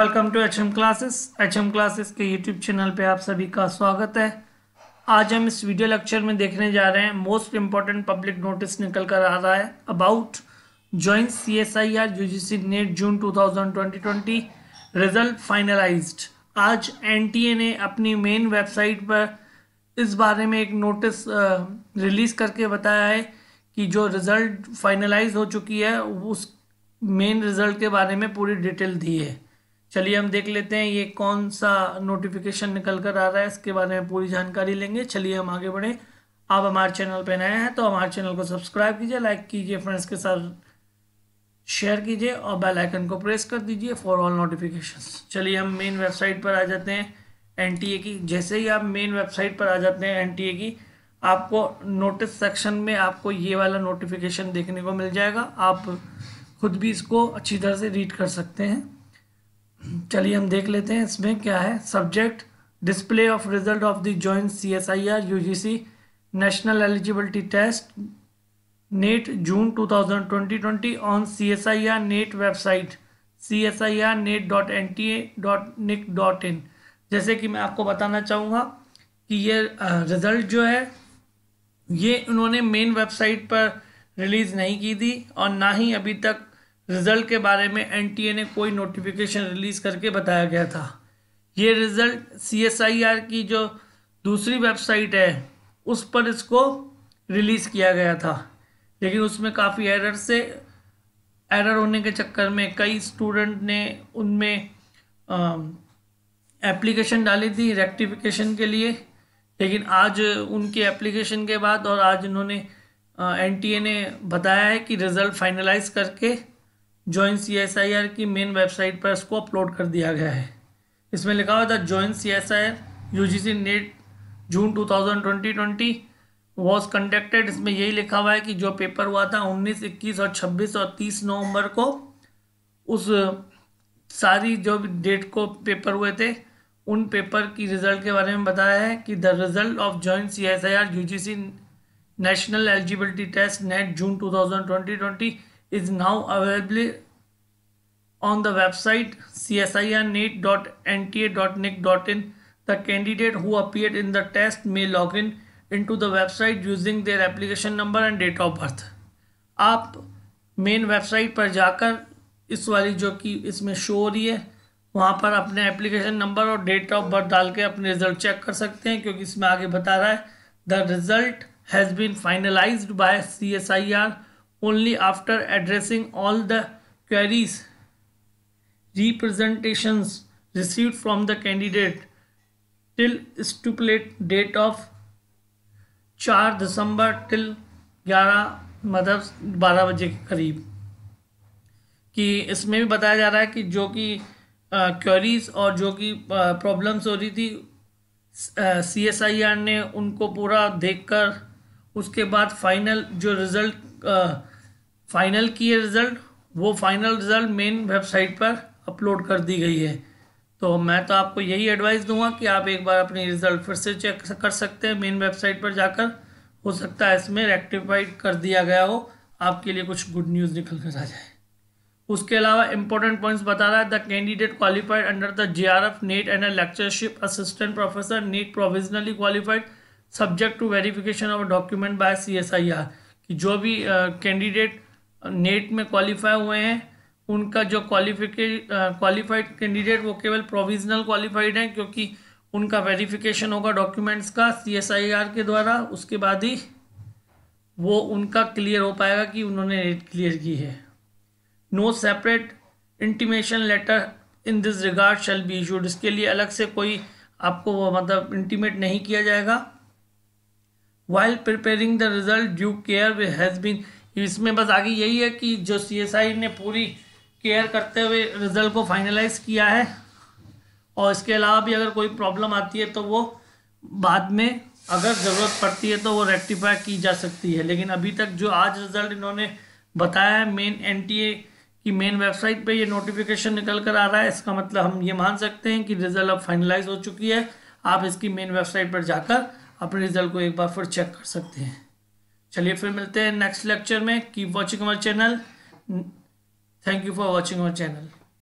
Welcome to H M classes H M classes के YouTube channel पे आप सभी का स्वागत है आज हम इस वीडियो लेक्चर में देखने जा रहे हैं मोस्ट इम्पॉर्टेंट पब्लिक नोटिस निकल कर आ रहा है about joint C S I R U G C net June two thousand twenty twenty result finalise आज एन टी ए ने अपनी मेन वेबसाइट पर इस बारे में एक नोटिस रिलीज़ करके बताया है कि जो रिज़ल्ट फाइनलाइज हो चुकी है उस मेन रिज़ल्ट के बारे में पूरी डिटेल दी है चलिए हम देख लेते हैं ये कौन सा नोटिफिकेशन निकल कर आ रहा है इसके बारे में पूरी जानकारी लेंगे चलिए हम आगे बढ़ें आप हमारे चैनल पर नए हैं तो हमारे चैनल को सब्सक्राइब कीजिए लाइक कीजिए फ्रेंड्स के साथ शेयर कीजिए और बेल आइकन को प्रेस कर दीजिए फॉर ऑल नोटिफिकेशंस चलिए हम मेन वेबसाइट पर आ जाते हैं एन की जैसे ही आप मेन वेबसाइट पर आ जाते हैं एन की आपको नोटिस सेक्शन में आपको ये वाला नोटिफिकेशन देखने को मिल जाएगा आप खुद भी इसको अच्छी तरह से रीड कर सकते हैं चलिए हम देख लेते हैं इसमें क्या है subject display of result of the joint C S I R U G C national eligibility test net June two thousand twenty twenty on C S I R net website C S I R net dot N T A dot nic dot in जैसे कि मैं आपको बताना चाहूँगा कि ये result जो है ये उन्होंने मेन वेबसाइट पर रिलीज़ नहीं की थी और ना ही अभी तक रिजल्ट के बारे में एनटीए ने कोई नोटिफिकेशन रिलीज करके बताया गया था ये रिजल्ट सीएसआईआर की जो दूसरी वेबसाइट है उस पर इसको रिलीज़ किया गया था लेकिन उसमें काफ़ी एरर से एरर होने के चक्कर में कई स्टूडेंट ने उनमें एप्लीकेशन डाली थी रेक्टिफिकेशन के लिए लेकिन आज उनके एप्लीकेशन के बाद और आज उन्होंने एनटीए ने बताया है कि रिज़ल्ट फाइनलाइज करके join C S I R की मेन वेबसाइट पर इसको अपलोड कर दिया गया है इसमें लिखा हुआ था join C S I R U G C net June two thousand twenty twenty was conducted इसमें यही लिखा हुआ है कि जो पेपर हुआ था उन्नीस इक्कीस और छब्बीस और तीस नवंबर को उस सारी जो डेट को पेपर हुए थे उन पेपर की रिजल्ट के बारे में बताया है कि the result of joint C S I R U G C national eligibility test net June two thousand twenty twenty is now available on the website csirnet.nta.nic.in. The candidate who appeared in the test may log in into the website using their application number and date of birth. आप main website पर जाकर इस वाली जो कि इसमें show हो रही है वहाँ पर अपने एप्लीकेशन नंबर और डेट ऑफ बर्थ डाल के अपने रिजल्ट चेक कर सकते हैं क्योंकि इसमें आगे बता रहा है the result has been finalised by CSIR S only after addressing all the queries representations received from the candidate till stipulate date of 4 december till 11 मतलब 12 baje ke kareeb ki isme bhi bataya ja raha hai ki jo ki queries uh, और जो कि problems हो रही थी सी S I are ने उनको पूरा देखकर उसके बाद फाइनल जो रिज़ल्ट uh, फाइनल की रिज़ल्ट वो फाइनल रिज़ल्ट मेन वेबसाइट पर अपलोड कर दी गई है तो मैं तो आपको यही एडवाइस दूंगा कि आप एक बार अपनी रिज़ल्ट फिर से चेक कर सकते हैं मेन वेबसाइट पर जाकर हो सकता है इसमें रेक्टिफाइड कर दिया गया हो आपके लिए कुछ गुड न्यूज़ निकल कर आ जाए उसके अलावा इंपॉर्टेंट पॉइंट्स बता रहा है the candidate qualified under the J R F net and a lectureship assistant professor net provisionally qualified subject to verification of document by C S I R कि जो भी कैंडिडेट uh, नेट में qualify हुए हैं उनका जो क्वालिफिके qualified candidate वो केवल प्रोविजनल क्वालिफाइड हैं क्योंकि उनका वेरिफिकेशन होगा डॉक्यूमेंट्स का सीएसआईआर के द्वारा उसके बाद ही वो उनका क्लियर हो पाएगा कि उन्होंने नेट क्लियर की है no separate intimation letter in this regard shall be issued इसके लिए अलग से कोई आपको मतलब इंटीमेट नहीं किया जाएगा while preparing the result due care has been इसमें बस आगे यही है कि जो सीएसआई ने पूरी केयर करते हुए रिज़ल्ट को फाइनलाइज किया है और इसके अलावा भी अगर कोई प्रॉब्लम आती है तो वो बाद में अगर ज़रूरत पड़ती है तो वो रेक्टिफाई की जा सकती है लेकिन अभी तक जो आज रिज़ल्ट इन्होंने बताया है मेन एन की मेन वेबसाइट पे ये नोटिफिकेशन निकल कर आ रहा है इसका मतलब हम ये मान सकते हैं कि रिज़ल्ट अब फाइनलाइज हो चुकी है आप इसकी मेन वेबसाइट पर जाकर अपने रिज़ल्ट को एक बार फिर चेक कर सकते हैं चलिए फिर मिलते हैं नेक्स्ट लेक्चर में keep watching our channel thank you for watching our channel